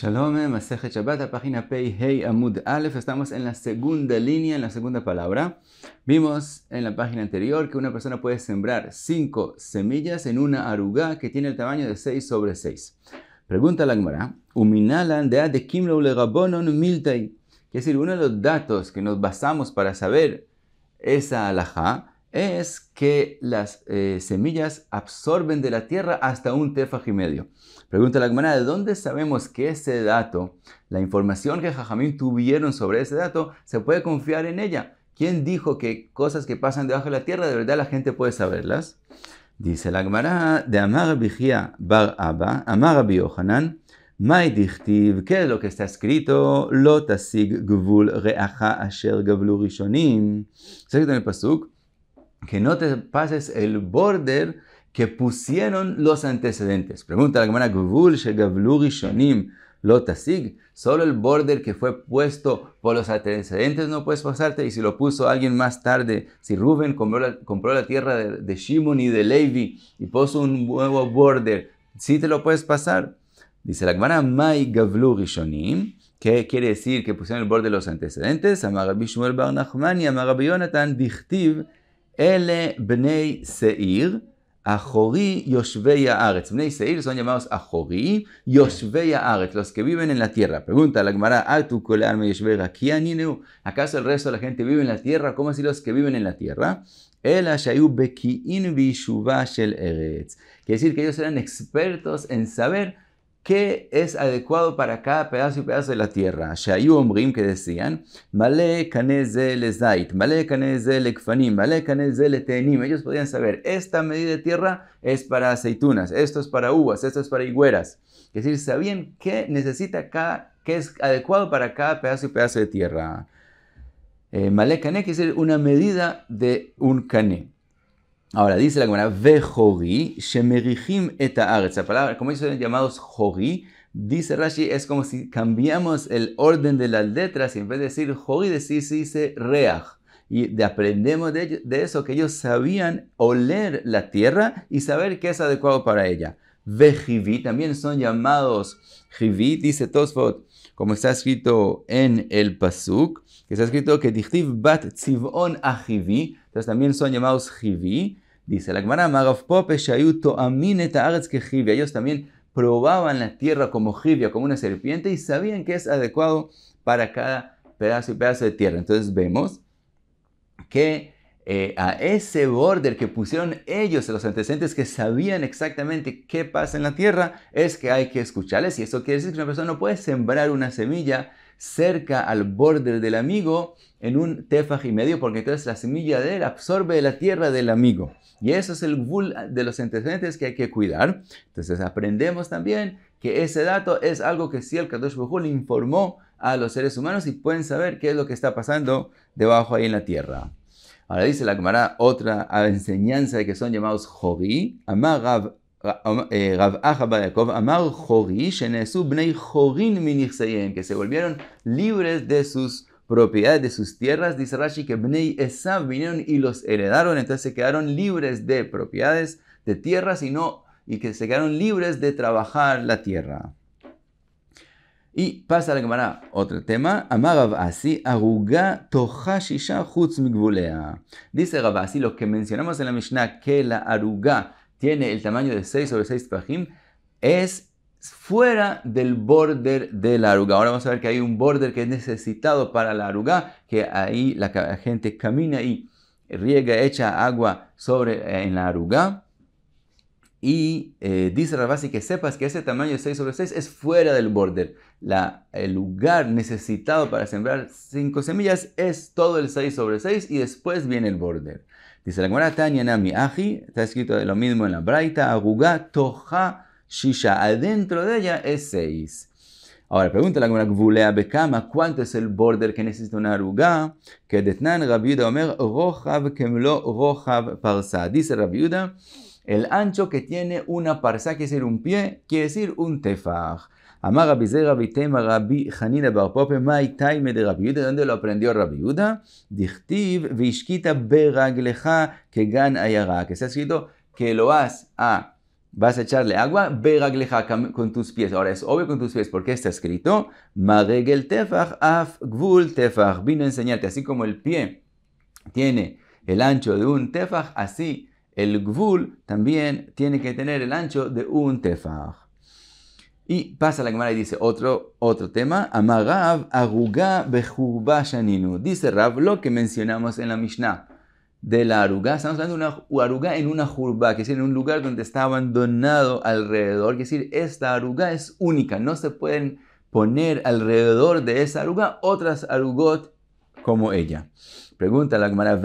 Shalom, Masejet Shabbat, página Pei Hei Amud Aleph. Estamos en la segunda línea, en la segunda palabra. Vimos en la página anterior que una persona puede sembrar cinco semillas en una arugá que tiene el tamaño de 6 sobre 6. Pregunta la Gemara, Uminalan de de miltei. Es decir, uno de los datos que nos basamos para saber esa alajá es que las eh, semillas absorben de la tierra hasta un tefaj y medio. Pregunta la Gemara, ¿de dónde sabemos que ese dato, la información que Jajamín tuvieron sobre ese dato, se puede confiar en ella? ¿Quién dijo que cosas que pasan debajo de la tierra de verdad la gente puede saberlas? Dice la Gemara de Amar Vigía Bar Abba, Amar Mai Maidichtiv, ¿qué es lo que está escrito? Lotasig Gvul Reacha Asher Gavlu en el Pasuk? que no te pases el border que pusieron los antecedentes. Pregunta la hermana Shonim Lotasig. Solo el border que fue puesto por los antecedentes no puedes pasarte. Y si lo puso alguien más tarde, si Rubén compró la, tierra de, Shimon y de Levi y puso un nuevo border, sí te lo puedes pasar. Dice la may Mai Shonim. ¿Qué quiere decir que pusieron el borde de los antecedentes? Amarabi Shmuel Bar y Ele Bnei Seir, Ajogi, Yoshveya Aret. Bnei Seir son llamados Ajorí Yoshveya Aret, los que viven en la tierra. Pregunta la Gemara, ¿acaso el resto de la gente vive en la tierra? ¿Cómo así los que viven en la tierra? Ela Shayu Beki'in Shel Eretz. Quiere decir que ellos eran expertos en saber qué es adecuado para cada pedazo y pedazo de la tierra. Shayu Omrim que decían, Male kanezel Zait, Male le Kfanim, Male le Tenim. Ellos podían saber, esta medida de tierra es para aceitunas, esto es para uvas, esto es para higueras. Es decir, sabían qué necesita cada, qué es adecuado para cada pedazo y pedazo de tierra. Malé eh, male Kané quiere decir una medida de un cané. Ahora dice la Gemara, vejori que La palabra, como ellos son llamados jori, dice Rashi, es como si cambiamos el orden de las letras y en vez de decir jori, decir, se dice reach. Y de aprendemos de, eso que ellos sabían oler la tierra y saber qué es adecuado para ella. Vejivi también son llamados jivi, dice Tosfot como está escrito en el Pasuk, que está escrito que Dichtiv Bat Tzivon Achivi, entonces también son llamados Chivi, dice la Pope ellos también probaban la tierra como Jivia, como una serpiente, y sabían que es adecuado para cada pedazo y pedazo de tierra. Entonces vemos que eh, a ese border que pusieron ellos, los antecedentes que sabían exactamente qué pasa en la tierra, es que hay que escucharles. Y eso quiere decir que una persona no puede sembrar una semilla cerca al border del amigo en un tefaj y medio, porque entonces la semilla de él absorbe la tierra del amigo. Y eso es el bull de los antecedentes que hay que cuidar. Entonces aprendemos también que ese dato es algo que sí el Kadosh informó a los seres humanos y pueden saber qué es lo que está pasando debajo ahí en la tierra. Ahora dice la Gemara otra enseñanza de que son llamados Jori. Amar eh, Bnei que se volvieron libres de sus propiedades, de sus tierras. Dice Rashi que Bnei Esav vinieron y los heredaron, entonces se quedaron libres de propiedades, de tierras y y que se quedaron libres de trabajar la tierra. Y pasa la cámara otro tema. Amar así aruga Dice Rabasi, lo que mencionamos en la Mishnah, que la aruga tiene el tamaño de 6 sobre 6 pajim, es fuera del border de la aruga. Ahora vamos a ver que hay un border que es necesitado para la aruga, que ahí la gente camina y riega, echa agua sobre eh, en la aruga. Y eh, dice Rabasi que sepas que ese tamaño de 6 sobre 6 es fuera del border. el lugar necesitado para sembrar 5 semillas es todo el 6 sobre 6 y después viene el border. Dice la Gemara Tanya Nami Aji, está escrito lo mismo en la Braita, aguga Toja, Shisha, adentro de ella es 6. Ahora pregunta la Gemara Gvulea Bekama, ¿cuánto es el border que necesita una Aruga? Que detnan Rabiuda Omer, Rojav Kemlo Rojav Parsa. Dice Rabiuda, el ancho que tiene una parsa, que decir un pie, quiere decir un tefaj. Amar Rabbi Zera Rabbi Hanina Bar Pope Mai Taime de Rabiuda, ¿dónde lo aprendió Rabbi Dichtiv Vishkita Beragleja Kegan Ayara, que se ha escrito que lo vas a, vas a echarle agua Beragleja con tus pies. Ahora es obvio con tus pies porque está escrito Maregel Tefach Af Gvul Tefach. Vino a enseñarte, así como el pie tiene el ancho de un Tefach, así el gvul también tiene que tener el ancho de un tefaj. Y pasa la Gemara y dice otro, otro tema, amagav arugá shaninu. Dice Rav lo que mencionamos en la Mishnah de la aruga Estamos hablando de una aruga en una jurba, que es en un lugar donde está abandonado alrededor. Es decir, esta aruga es única, no se pueden poner alrededor de esa aruga otras arugot como ella. Pregunta la cámara,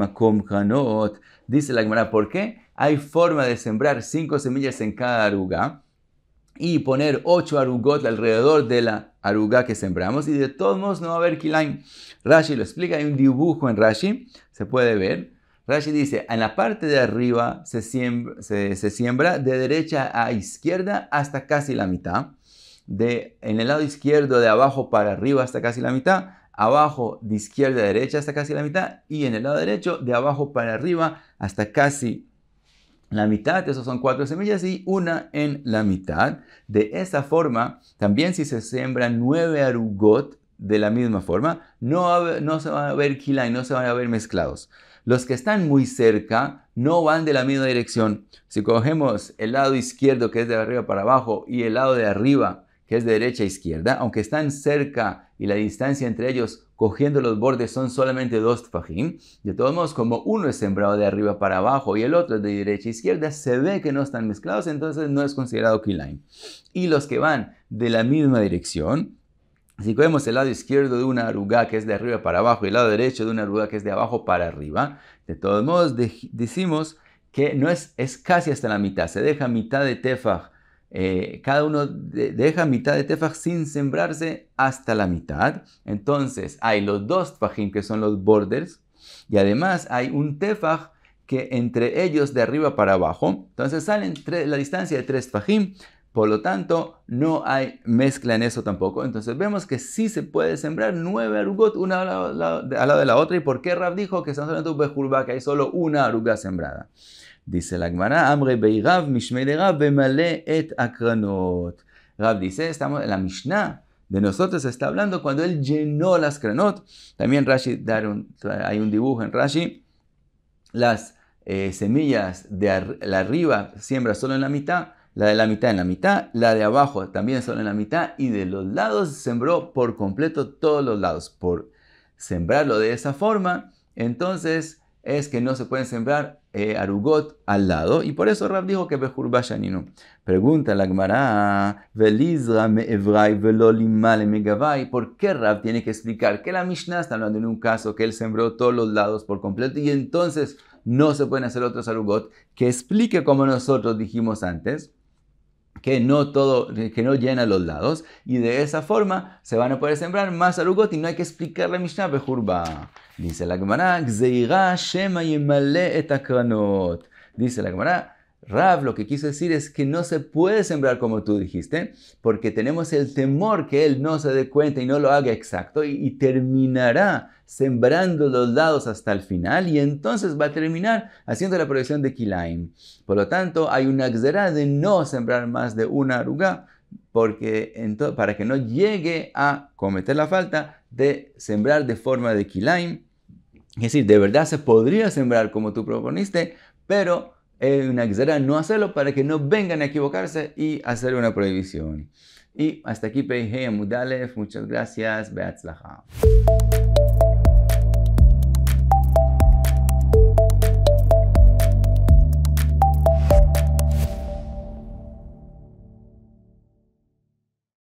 makom kanot. Dice la Gemara, ¿por qué? Hay forma de sembrar cinco semillas en cada aruga y poner ocho arugot alrededor de la aruga que sembramos y de todos modos no va a haber kilaim. Rashi lo explica, hay un dibujo en Rashi, se puede ver. Rashi dice, en la parte de arriba se siembra, se siembra de derecha a izquierda hasta casi la mitad. De, en el lado izquierdo de abajo para arriba hasta casi la mitad, abajo de izquierda a derecha hasta casi la mitad y en el lado derecho de abajo para arriba hasta casi la mitad, esas son cuatro semillas, y una en la mitad. De esa forma, también si se sembran nueve arugot, de la misma forma, no, no se van a ver kila y no se van a ver mezclados. Los que están muy cerca no van de la misma dirección. Si cogemos el lado izquierdo, que es de arriba para abajo, y el lado de arriba, que es de derecha a izquierda, aunque están cerca y la distancia entre ellos cogiendo los bordes son solamente dos tfajim. De todos modos, como uno es sembrado de arriba para abajo y el otro de derecha a izquierda, se ve que no están mezclados, entonces no es considerado kilaim. Y los que van de la misma dirección, si cogemos el lado izquierdo de una arruga que es de arriba para abajo y el lado derecho de una arruga que es de abajo para arriba, de todos modos decimos que no es, es casi hasta la mitad, se deja mitad de tefaj eh, cada uno deja mitad de tefaj sin sembrarse hasta la mitad. Entonces hay los dos tefajim que son los borders y además hay un tefaj que entre ellos de arriba para abajo. Entonces salen la distancia de tres tefajim. Por lo tanto, no hay mezcla en eso tampoco. Entonces vemos que sí se puede sembrar nueve arugot una al lado, de la otra. ¿Y por qué Rab dijo que estamos hablando de Bejurba, que hay solo una aruga sembrada? Dice la Gemara, Amre Beirav, Mishme Bemale et Akranot. Rab dice, estamos en la Mishnah de nosotros está hablando cuando él llenó las cranot. También Rashi, hay un dibujo en Rashi, las eh, semillas de la arriba siembra solo en la mitad, la de la mitad en la mitad, la de abajo también solo en la mitad y de los lados sembró por completo todos los lados. Por sembrarlo de esa forma, entonces es que no se pueden sembrar eh, arugot al lado, y por eso Rab dijo que shaninu Pregunta la Gemara, ¿por qué Rab tiene que explicar que la Mishnah está hablando en un caso que él sembró todos los lados por completo y entonces no se pueden hacer otros arugot? Que explique como nosotros dijimos antes que no todo, que no llena los lados, y de esa forma se van a poder sembrar más arugot y no hay que explicar la Mishnah Bejurba. Dice la Gemara, Dice la Gemara, Rav lo que quiso decir es que no se puede sembrar como tú dijiste, porque tenemos el temor que él no se dé cuenta y no lo haga exacto y, terminará sembrando los lados hasta el final y entonces va a terminar haciendo la proyección de Kilaim. Por lo tanto, hay una xerá de no sembrar más de una aruga porque para que no llegue a cometer la falta de sembrar de forma de Kilaim. Es decir, de verdad se podría sembrar como tú proponiste, pero es una exera no hacerlo para que no vengan a equivocarse y hacer una prohibición. Y hasta aquí PIG Mudalef. Muchas gracias. Beatzlacha.